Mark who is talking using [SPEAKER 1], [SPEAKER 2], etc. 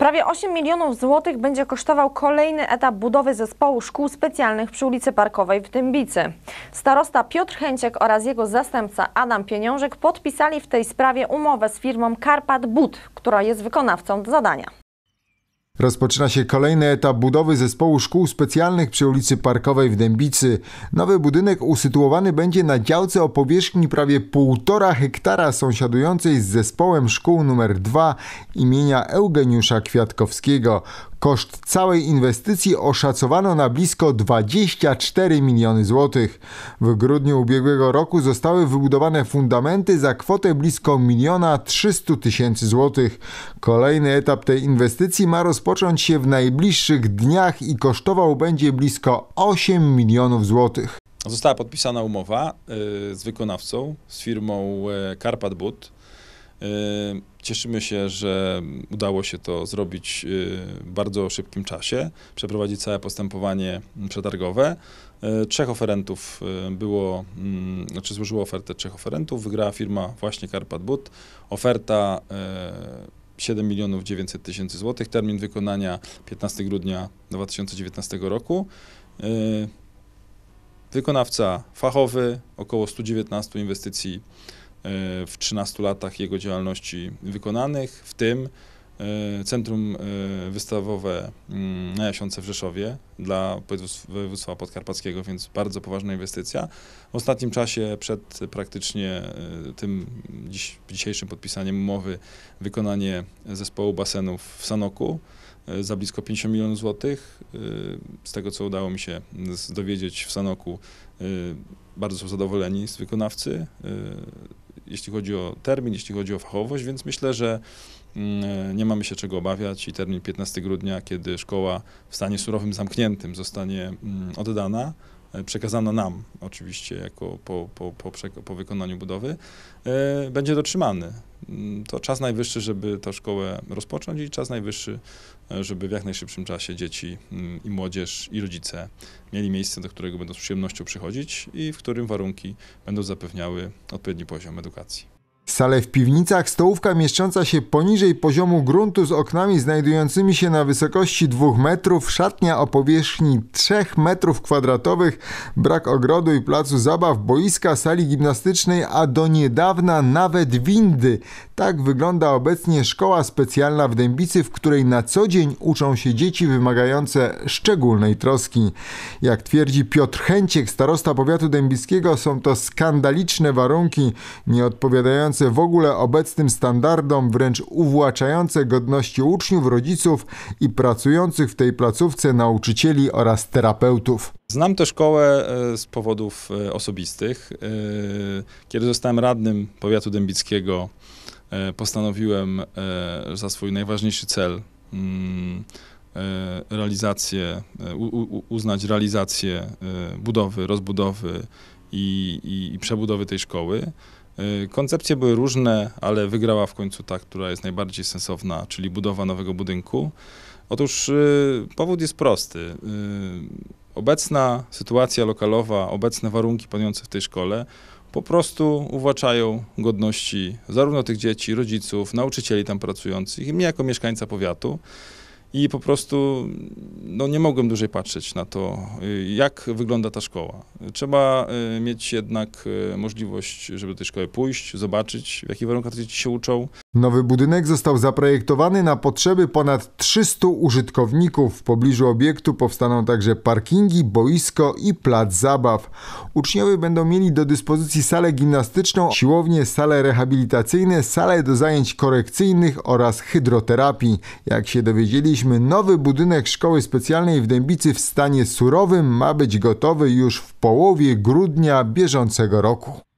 [SPEAKER 1] Prawie 8 milionów złotych będzie kosztował kolejny etap budowy zespołu szkół specjalnych przy ulicy Parkowej w Dębicy. Starosta Piotr Chęciek oraz jego zastępca Adam Pieniążek podpisali w tej sprawie umowę z firmą Karpat But, która jest wykonawcą zadania. Rozpoczyna się kolejny etap budowy zespołu szkół specjalnych przy ulicy Parkowej w Dębicy. Nowy budynek usytuowany będzie na działce o powierzchni prawie 1,5 hektara sąsiadującej z zespołem szkół nr 2 imienia Eugeniusza Kwiatkowskiego, Koszt całej inwestycji oszacowano na blisko 24 miliony złotych. W grudniu ubiegłego roku zostały wybudowane fundamenty za kwotę blisko miliona 300 tysięcy złotych. Kolejny etap tej inwestycji ma rozpocząć się w najbliższych dniach i kosztował będzie blisko 8 milionów złotych.
[SPEAKER 2] Została podpisana umowa y, z wykonawcą, z firmą Carpat y, But Yy, cieszymy się, że udało się to zrobić yy, w bardzo szybkim czasie, przeprowadzić całe postępowanie mm, przetargowe. Yy, trzech oferentów było, mm, znaczy złożyło ofertę trzech oferentów, wygrała firma właśnie Carpat But. Oferta 7 milionów 900 tysięcy złotych, termin wykonania 15 grudnia 2019 roku. Wykonawca fachowy, około 119 inwestycji E, w 13 latach jego działalności wykonanych, w tym e, Centrum e, Wystawowe mm, na Jasiące w Rzeszowie dla województwa podkarpackiego, więc bardzo poważna inwestycja. W ostatnim czasie, przed praktycznie tym dziś, dzisiejszym podpisaniem umowy, wykonanie zespołu basenów w Sanoku za blisko 50 milionów złotych. Z tego, co udało mi się dowiedzieć w Sanoku, bardzo są zadowoleni z wykonawcy jeśli chodzi o termin, jeśli chodzi o fachowość, więc myślę, że mm, nie mamy się czego obawiać i termin 15 grudnia, kiedy szkoła w stanie surowym zamkniętym zostanie mm, oddana, e, przekazana nam oczywiście jako po, po, po, po wykonaniu budowy, e, będzie dotrzymany. Mm, to czas najwyższy, żeby tę szkołę rozpocząć i czas najwyższy, e, żeby w jak najszybszym czasie dzieci mm, i młodzież i rodzice mieli miejsce, do którego będą z przyjemnością przychodzić i w którym warunki będą zapewniały odpowiedni poziom
[SPEAKER 1] edukacji. Sale w piwnicach, stołówka mieszcząca się poniżej poziomu gruntu z oknami znajdującymi się na wysokości 2 metrów, szatnia o powierzchni 3 metrów kwadratowych, brak ogrodu i placu zabaw, boiska, sali gimnastycznej, a do niedawna nawet windy. Tak wygląda obecnie szkoła specjalna w Dębicy, w której na co dzień uczą się dzieci wymagające szczególnej troski. Jak twierdzi Piotr Chęciek, starosta powiatu dębickiego, są to skandaliczne warunki, nie odpowiadające w ogóle obecnym standardom, wręcz uwłaczające godności uczniów, rodziców i pracujących w tej placówce nauczycieli oraz terapeutów.
[SPEAKER 2] Znam tę szkołę e, z powodów e, osobistych. E, kiedy zostałem radnym powiatu dębickiego, postanowiłem za swój najważniejszy cel mm, realizację, uznać realizację budowy, rozbudowy i, i, i przebudowy tej szkoły. Y, koncepcje były różne, ale wygrała w końcu ta, która jest najbardziej sensowna, czyli budowa nowego budynku. Otóż y, powód jest prosty. Y, obecna sytuacja lokalowa, obecne warunki panujące w tej szkole po prostu uwłaczają godności zarówno tych dzieci, rodziców, nauczycieli tam pracujących i mnie jako mieszkańca powiatu i po prostu no, nie mogłem dłużej patrzeć na to, y, jak wygląda ta szkoła. Trzeba y, mieć jednak y, możliwość, żeby do tej szkoły pójść,
[SPEAKER 1] zobaczyć, w jakich warunkach dzieci się uczą. Nowy budynek został zaprojektowany na potrzeby ponad 300 użytkowników. W pobliżu obiektu powstaną także parkingi, boisko i plac zabaw. Uczniowie będą mieli do dyspozycji salę gimnastyczną, siłownię, sale rehabilitacyjne, salę do zajęć korekcyjnych oraz hydroterapii. Jak się dowiedzieliśmy, nowy budynek szkoły specjalnej w Dębicy w stanie surowym, ma być gotowy już w połowie grudnia bieżącego roku.